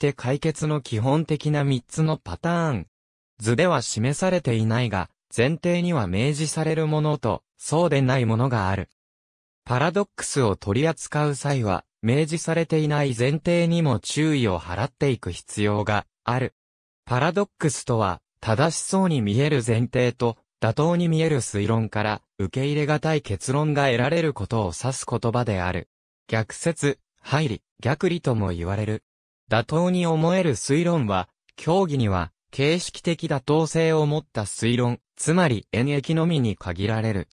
して解決の基本的な3つのパターン。図では示されていないが、前提には明示されるものと、そうでないものがある。パラドックスを取り扱う際は、明示されていない前提にも注意を払っていく必要がある。パラドックスとは、正しそうに見える前提と、妥当に見える推論から、受け入れがたい結論が得られることを指す言葉である。逆説、入り、逆理とも言われる。妥当に思える推論は、競技には、形式的妥当性を持った推論、つまり演疫のみに限られる。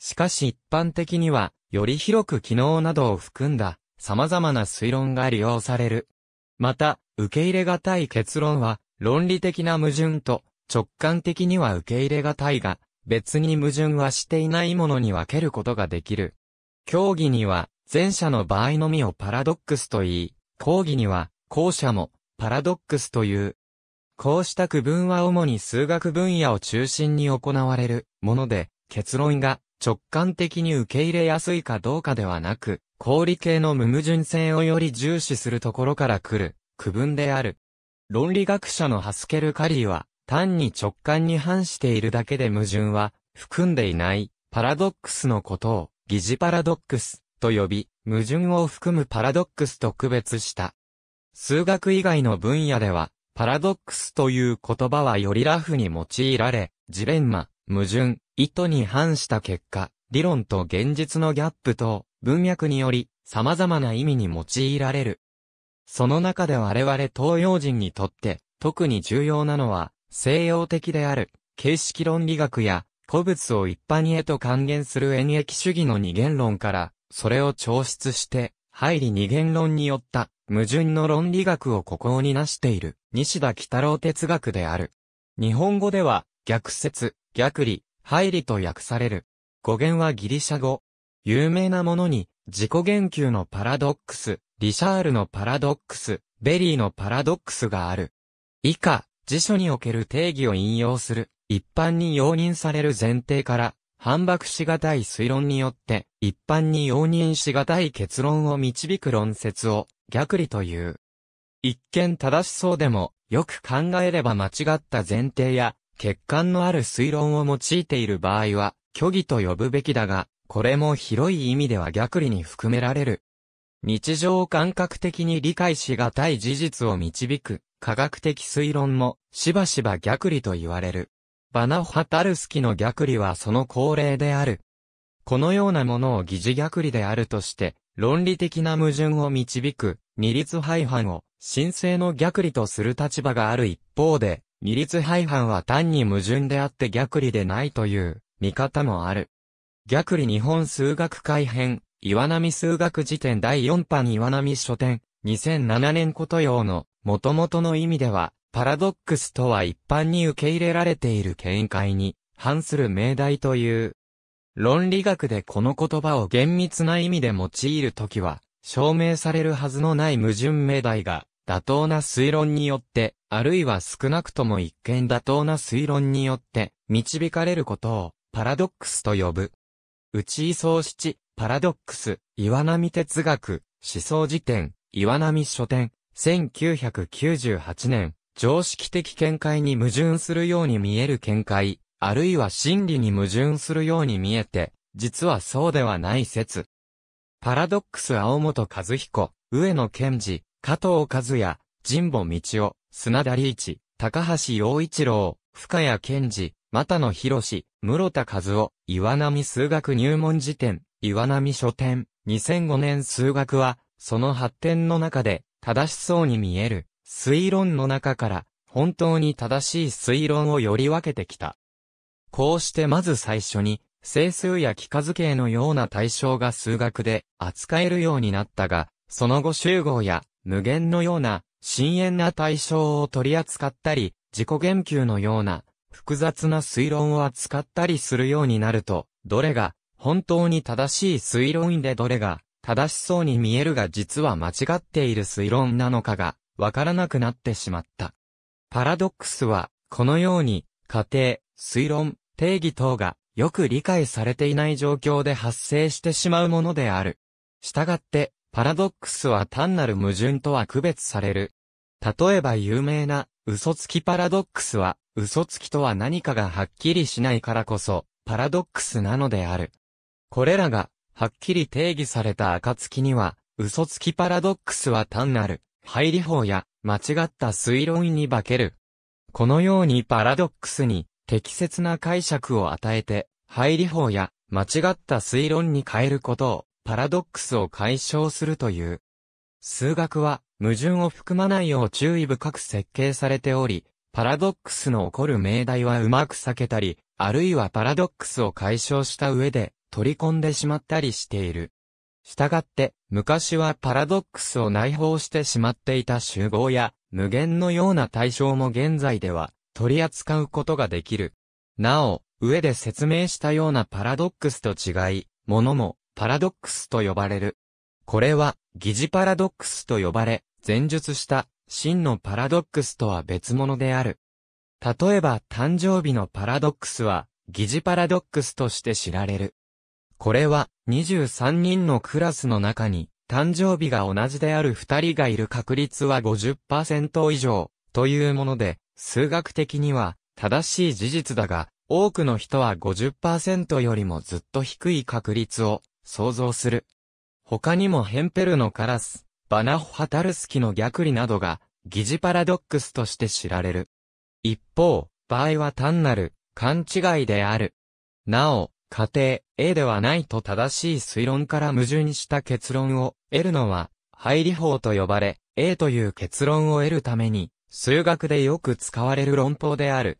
しかし一般的には、より広く機能などを含んだ、様々な推論が利用される。また、受け入れがたい結論は、論理的な矛盾と、直感的には受け入れがたいが、別に矛盾はしていないものに分けることができる。競技には、前者の場合のみをパラドックスと言い、講義には、後者も、パラドックスという。こうした区分は主に数学分野を中心に行われるもので、結論が直感的に受け入れやすいかどうかではなく、公理系の無矛盾性をより重視するところから来る区分である。論理学者のハスケル・カリーは、単に直感に反しているだけで矛盾は含んでいないパラドックスのことを疑似パラドックスと呼び、矛盾を含むパラドックスと区別した。数学以外の分野では、パラドックスという言葉はよりラフに用いられ、ジレンマ、矛盾、意図に反した結果、理論と現実のギャップと文脈により様々な意味に用いられる。その中で我々東洋人にとって特に重要なのは西洋的である形式論理学や古物を一般にへと還元する演疫主義の二元論からそれを調出して、入り二元論によった矛盾の論理学を孤高になしている、西田喜太郎哲学である。日本語では、逆説、逆理、配理と訳される。語源はギリシャ語。有名なものに、自己言及のパラドックス、リシャールのパラドックス、ベリーのパラドックスがある。以下、辞書における定義を引用する、一般に容認される前提から、反駁しがたい推論によって、一般に容認しがたい結論を導く論説を、逆理という。一見正しそうでも、よく考えれば間違った前提や、欠陥のある推論を用いている場合は、虚偽と呼ぶべきだが、これも広い意味では逆理に含められる。日常を感覚的に理解しがたい事実を導く、科学的推論も、しばしば逆理と言われる。バナをはタルスキの逆理はその恒例である。このようなものを疑似逆理であるとして、論理的な矛盾を導く、二律背反を、神聖の逆理とする立場がある一方で、二律背反は単に矛盾であって逆理でないという、見方もある。逆理日本数学改編、岩波数学辞典第4版岩波書店、2007年こと用の、元々の意味では、パラドックスとは一般に受け入れられている見解に、反する命題という、論理学でこの言葉を厳密な意味で用いるときは、証明されるはずのない矛盾命題が、妥当な推論によって、あるいは少なくとも一見妥当な推論によって、導かれることを、パラドックスと呼ぶ。内井宗七、パラドックス、岩波哲学、思想辞典、岩波書店、1998年、常識的見解に矛盾するように見える見解、あるいは真理に矛盾するように見えて、実はそうではない説。パラドックス青本和彦、上野健二、加藤和也、神保道夫、砂田理一、高橋陽一郎、深谷健二、又野博士、室田和夫、岩波数学入門辞典、岩波書店、2005年数学は、その発展の中で、正しそうに見える、推論の中から、本当に正しい推論をより分けてきた。こうしてまず最初に、整数や幾何図形のような対象が数学で扱えるようになったが、その後集合や無限のような深淵な対象を取り扱ったり、自己言及のような複雑な推論を扱ったりするようになると、どれが本当に正しい推論でどれが正しそうに見えるが実は間違っている推論なのかがわからなくなってしまった。パラドックスはこのように仮定、推論、定義等がよく理解されていない状況で発生してしまうものである。したがって、パラドックスは単なる矛盾とは区別される。例えば有名な嘘つきパラドックスは、嘘つきとは何かがはっきりしないからこそ、パラドックスなのである。これらが、はっきり定義された暁には、嘘つきパラドックスは単なる、配理法や、間違った推論に化ける。このようにパラドックスに、適切な解釈を与えて、配理法や間違った推論に変えることを、パラドックスを解消するという。数学は矛盾を含まないよう注意深く設計されており、パラドックスの起こる命題はうまく避けたり、あるいはパラドックスを解消した上で取り込んでしまったりしている。したがって、昔はパラドックスを内包してしまっていた集合や無限のような対象も現在では取り扱うことができる。なお、上で説明したようなパラドックスと違い、ものもパラドックスと呼ばれる。これは疑似パラドックスと呼ばれ、前述した真のパラドックスとは別物である。例えば誕生日のパラドックスは疑似パラドックスとして知られる。これは23人のクラスの中に誕生日が同じである2人がいる確率は50%以上というもので、数学的には正しい事実だが、多くの人は50%よりもずっと低い確率を想像する。他にもヘンペルのカラス、バナホ・ハタルスキの逆理などが疑似パラドックスとして知られる。一方、場合は単なる勘違いである。なお、仮定 A ではないと正しい推論から矛盾した結論を得るのは、配理法と呼ばれ、A という結論を得るために、数学でよく使われる論法である。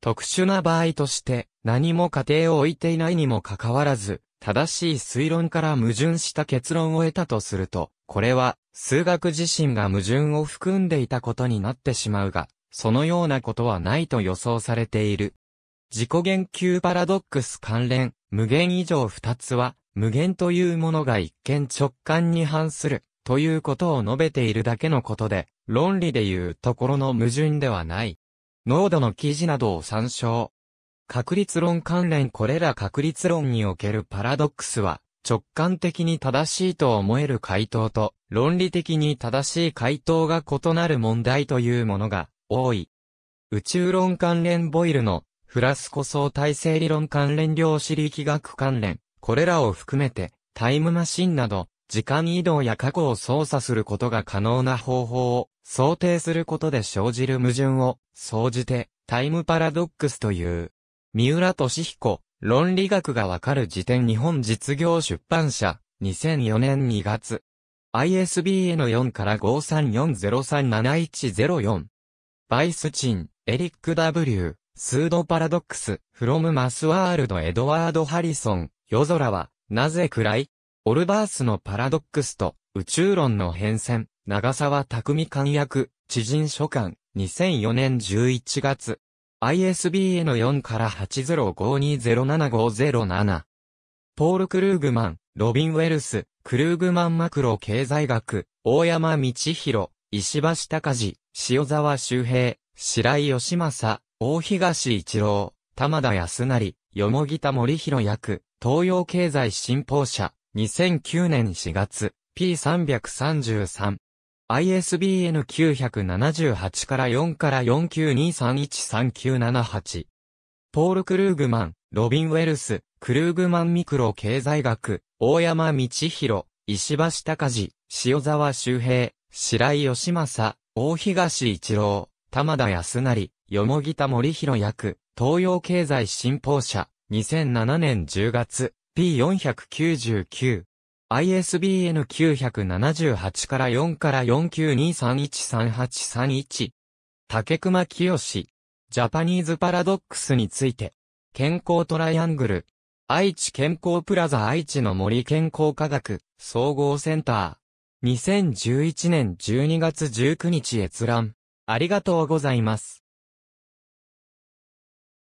特殊な場合として、何も仮定を置いていないにもかかわらず、正しい推論から矛盾した結論を得たとすると、これは、数学自身が矛盾を含んでいたことになってしまうが、そのようなことはないと予想されている。自己言及パラドックス関連、無限以上二つは、無限というものが一見直感に反する、ということを述べているだけのことで、論理でいうところの矛盾ではない。濃度の記事などを参照。確率論関連これら確率論におけるパラドックスは、直感的に正しいと思える回答と、論理的に正しい回答が異なる問題というものが多い。宇宙論関連ボイルの、フラスコ相対性理論関連量子力学関連、これらを含めて、タイムマシンなど、時間移動や過去を操作することが可能な方法を想定することで生じる矛盾を、総じて、タイムパラドックスという。三浦俊彦、論理学がわかる辞典日本実業出版社、2004年2月。ISBN4 から5340371104。バイスチン、エリック W、スードパラドックス、フロムマスワールドエドワード・ハリソン、夜空は、なぜ暗いオルバースのパラドックスと、宇宙論の変遷。長沢匠官役、知人書館、2004年11月。ISBN 4から8 0 5 2 0 7 5 0 7ポール・クルーグマン、ロビン・ウェルス、クルーグマンマクロ経済学、大山道弘、石橋隆治、塩沢周平、白井義正、大東一郎、玉田康成、よもぎた森弘役、東洋経済新報社、2009年4月、P333。ISBN 978から4から492313978。ポール・クルーグマン、ロビン・ウェルス、クルーグマンミクロ経済学、大山道博、石橋隆治、塩沢周平、白井義正、大東一郎、玉田康成、よもぎた森博役、東洋経済新報社、2007年10月、P499。ISBN 978から4から492313831。竹熊清ジャパニーズパラドックスについて。健康トライアングル。愛知健康プラザ愛知の森健康科学総合センター。2011年12月19日閲覧。ありがとうございます。